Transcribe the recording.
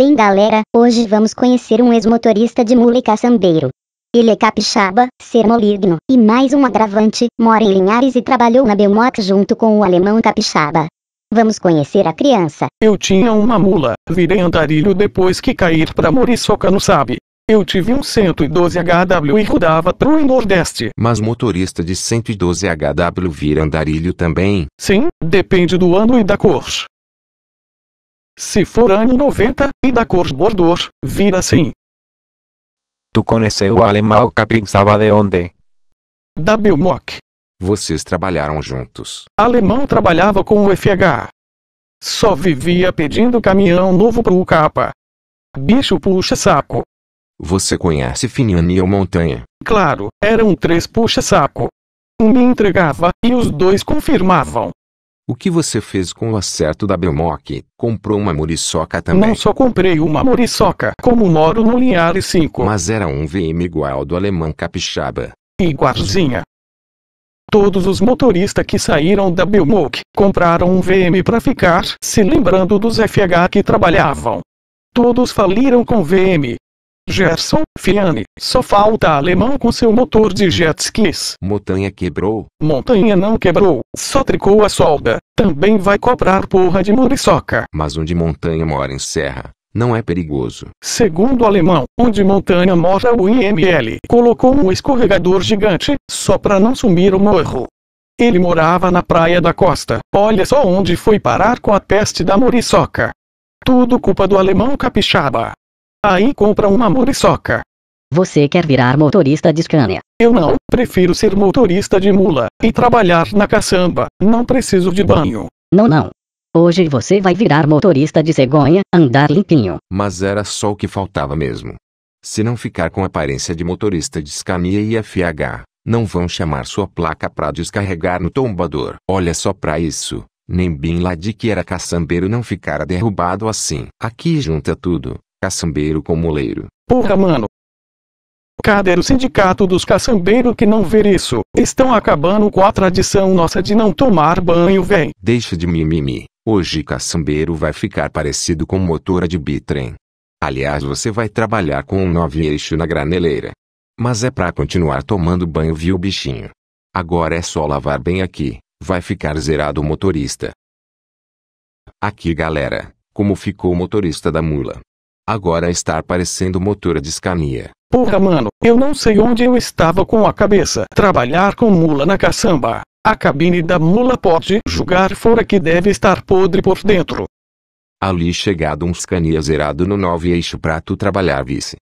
Bem galera, hoje vamos conhecer um ex-motorista de mula e caçambeiro. Ele é capixaba, ser maligno, e mais um agravante, mora em Linhares e trabalhou na Belmot junto com o alemão capixaba. Vamos conhecer a criança. Eu tinha uma mula, virei andarilho depois que cair pra Muriçoca no sabe. Eu tive um 112 HW e rodava pro Nordeste. Mas motorista de 112 HW vira andarilho também? Sim, depende do ano e da cor. Se for ano 90 e da cor bordor, vira assim. Tu conheceu o alemão que pensava de onde? Da Bilmock. Vocês trabalharam juntos. Alemão trabalhava com o FH. Só vivia pedindo caminhão novo pro capa. Bicho puxa saco. Você conhece Finiani ou Montanha? Claro, eram três puxa saco. Um me entregava e os dois confirmavam. O que você fez com o acerto da Belmoc? Comprou uma muriçoca também? Não só comprei uma muriçoca, como moro no Linhares 5. Mas era um VM igual do alemão capixaba. Igualzinha. Todos os motoristas que saíram da Belmoc compraram um VM para ficar se lembrando dos FH que trabalhavam. Todos faliram com VM, Gerson Fiani, só falta alemão com seu motor de jet skis. Montanha quebrou? Montanha não quebrou, só tricou a solda. Também vai cobrar porra de muriçoca. Mas onde montanha mora em serra, não é perigoso. Segundo o alemão, onde montanha mora o IML, colocou um escorregador gigante, só para não sumir o morro. Ele morava na praia da costa. Olha só onde foi parar com a peste da muriçoca. Tudo culpa do alemão capixaba. Aí compra uma muriçoca. Você quer virar motorista de Scania? Eu não, prefiro ser motorista de mula e trabalhar na caçamba. Não preciso de banho. Não, não. Hoje você vai virar motorista de cegonha, andar limpinho. Mas era só o que faltava mesmo. Se não ficar com aparência de motorista de Scania e FH, não vão chamar sua placa para descarregar no tombador. Olha só para isso. Nem Bin Laden que era caçambeiro não ficara derrubado assim. Aqui junta tudo. Caçambeiro com moleiro. Porra, mano. Cadê o sindicato dos caçambeiros que não ver isso? Estão acabando com a tradição nossa de não tomar banho, véi. Deixa de mimimi. Hoje caçambeiro vai ficar parecido com motora de bitrem. Aliás, você vai trabalhar com um nove eixo na graneleira. Mas é pra continuar tomando banho, viu, bichinho? Agora é só lavar bem aqui. Vai ficar zerado o motorista. Aqui, galera, como ficou o motorista da mula agora está parecendo motora de Scania. Porra, mano, eu não sei onde eu estava com a cabeça. Trabalhar com mula na caçamba. A cabine da mula pode julgar fora que deve estar podre por dentro. Ali chegado um Scania zerado no nove eixo prato trabalhar vice.